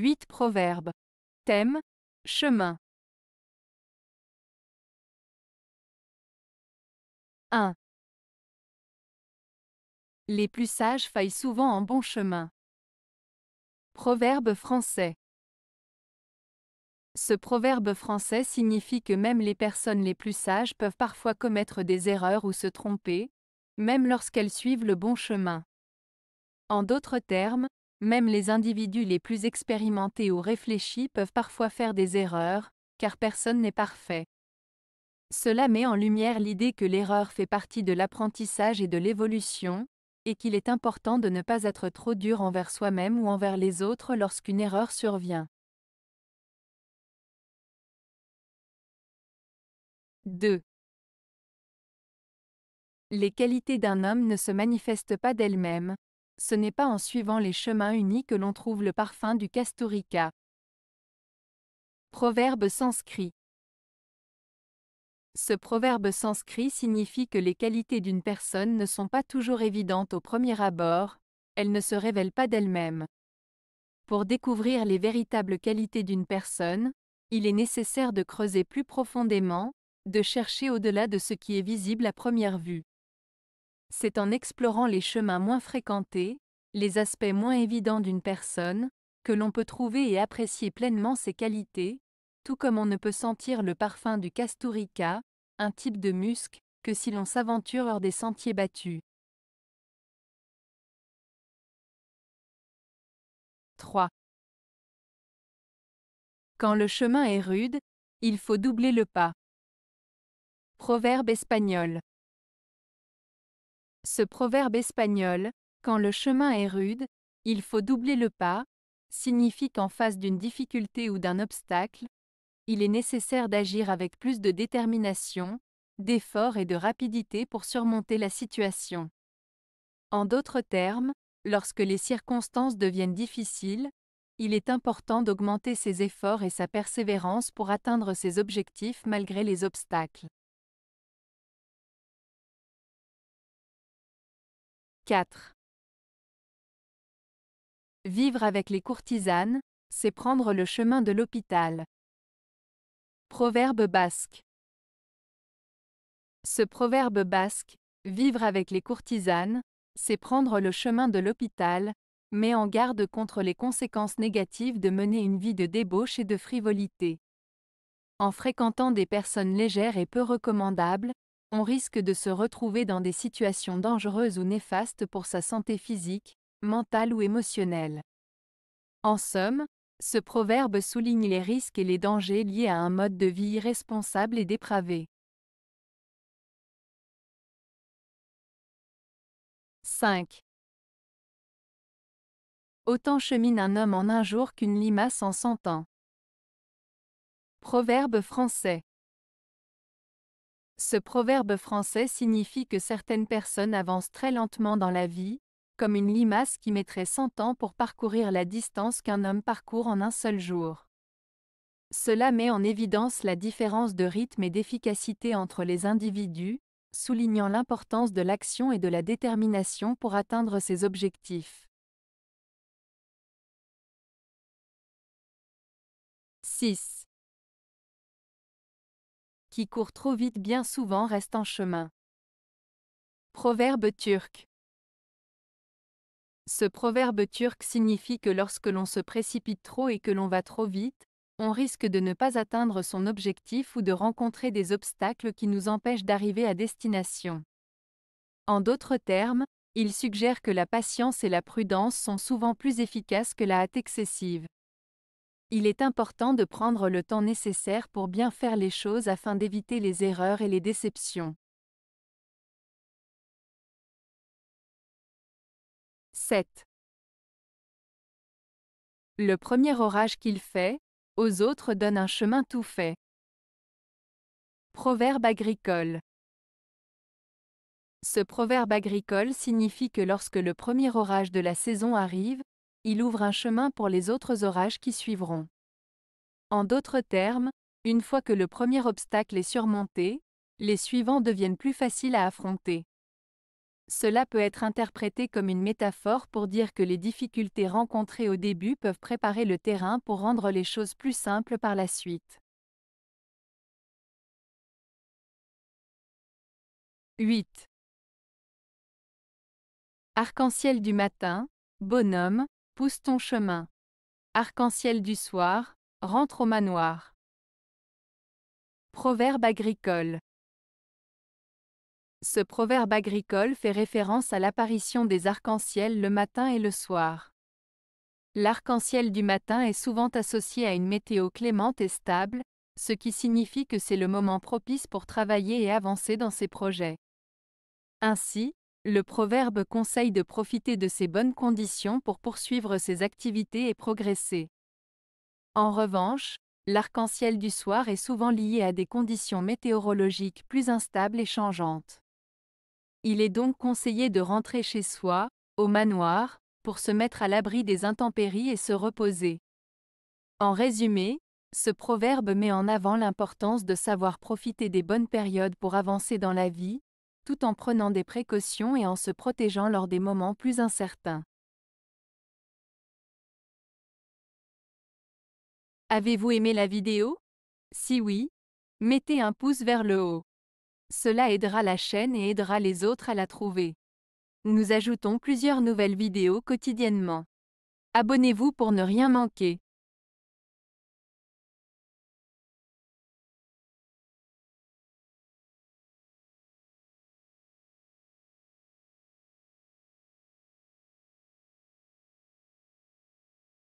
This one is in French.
8 Proverbes. Thème Chemin. 1. Les plus sages faillent souvent en bon chemin. Proverbe français. Ce proverbe français signifie que même les personnes les plus sages peuvent parfois commettre des erreurs ou se tromper, même lorsqu'elles suivent le bon chemin. En d'autres termes, même les individus les plus expérimentés ou réfléchis peuvent parfois faire des erreurs, car personne n'est parfait. Cela met en lumière l'idée que l'erreur fait partie de l'apprentissage et de l'évolution, et qu'il est important de ne pas être trop dur envers soi-même ou envers les autres lorsqu'une erreur survient. 2. Les qualités d'un homme ne se manifestent pas d'elles-mêmes, ce n'est pas en suivant les chemins unis que l'on trouve le parfum du castorica. Proverbe sanscrit Ce proverbe sanscrit signifie que les qualités d'une personne ne sont pas toujours évidentes au premier abord, elles ne se révèlent pas d'elles-mêmes. Pour découvrir les véritables qualités d'une personne, il est nécessaire de creuser plus profondément, de chercher au-delà de ce qui est visible à première vue. C'est en explorant les chemins moins fréquentés, les aspects moins évidents d'une personne, que l'on peut trouver et apprécier pleinement ses qualités, tout comme on ne peut sentir le parfum du castorica, un type de musc, que si l'on s'aventure hors des sentiers battus. 3. Quand le chemin est rude, il faut doubler le pas. Proverbe espagnol. Ce proverbe espagnol, quand le chemin est rude, il faut doubler le pas, signifie qu'en face d'une difficulté ou d'un obstacle, il est nécessaire d'agir avec plus de détermination, d'effort et de rapidité pour surmonter la situation. En d'autres termes, lorsque les circonstances deviennent difficiles, il est important d'augmenter ses efforts et sa persévérance pour atteindre ses objectifs malgré les obstacles. 4. Vivre avec les courtisanes, c'est prendre le chemin de l'hôpital. Proverbe basque. Ce proverbe basque, vivre avec les courtisanes, c'est prendre le chemin de l'hôpital, met en garde contre les conséquences négatives de mener une vie de débauche et de frivolité. En fréquentant des personnes légères et peu recommandables, on risque de se retrouver dans des situations dangereuses ou néfastes pour sa santé physique, mentale ou émotionnelle. En somme, ce proverbe souligne les risques et les dangers liés à un mode de vie irresponsable et dépravé. 5. Autant chemine un homme en un jour qu'une limace en cent ans. Proverbe français. Ce proverbe français signifie que certaines personnes avancent très lentement dans la vie, comme une limace qui mettrait 100 ans pour parcourir la distance qu'un homme parcourt en un seul jour. Cela met en évidence la différence de rythme et d'efficacité entre les individus, soulignant l'importance de l'action et de la détermination pour atteindre ses objectifs. 6 qui court trop vite bien souvent reste en chemin. Proverbe turc. Ce proverbe turc signifie que lorsque l'on se précipite trop et que l'on va trop vite, on risque de ne pas atteindre son objectif ou de rencontrer des obstacles qui nous empêchent d'arriver à destination. En d'autres termes, il suggère que la patience et la prudence sont souvent plus efficaces que la hâte excessive. Il est important de prendre le temps nécessaire pour bien faire les choses afin d'éviter les erreurs et les déceptions. 7. Le premier orage qu'il fait, aux autres donne un chemin tout fait. Proverbe agricole. Ce proverbe agricole signifie que lorsque le premier orage de la saison arrive, il ouvre un chemin pour les autres orages qui suivront. En d'autres termes, une fois que le premier obstacle est surmonté, les suivants deviennent plus faciles à affronter. Cela peut être interprété comme une métaphore pour dire que les difficultés rencontrées au début peuvent préparer le terrain pour rendre les choses plus simples par la suite. 8. Arc-en-ciel du matin, bonhomme, Pousse ton chemin. Arc-en-ciel du soir, rentre au manoir. Proverbe agricole. Ce proverbe agricole fait référence à l'apparition des arcs-en-ciel le matin et le soir. L'arc-en-ciel du matin est souvent associé à une météo clémente et stable, ce qui signifie que c'est le moment propice pour travailler et avancer dans ses projets. Ainsi, le proverbe conseille de profiter de ces bonnes conditions pour poursuivre ses activités et progresser. En revanche, l'arc-en-ciel du soir est souvent lié à des conditions météorologiques plus instables et changeantes. Il est donc conseillé de rentrer chez soi, au manoir, pour se mettre à l'abri des intempéries et se reposer. En résumé, ce proverbe met en avant l'importance de savoir profiter des bonnes périodes pour avancer dans la vie, tout en prenant des précautions et en se protégeant lors des moments plus incertains. Avez-vous aimé la vidéo Si oui, mettez un pouce vers le haut. Cela aidera la chaîne et aidera les autres à la trouver. Nous ajoutons plusieurs nouvelles vidéos quotidiennement. Abonnez-vous pour ne rien manquer.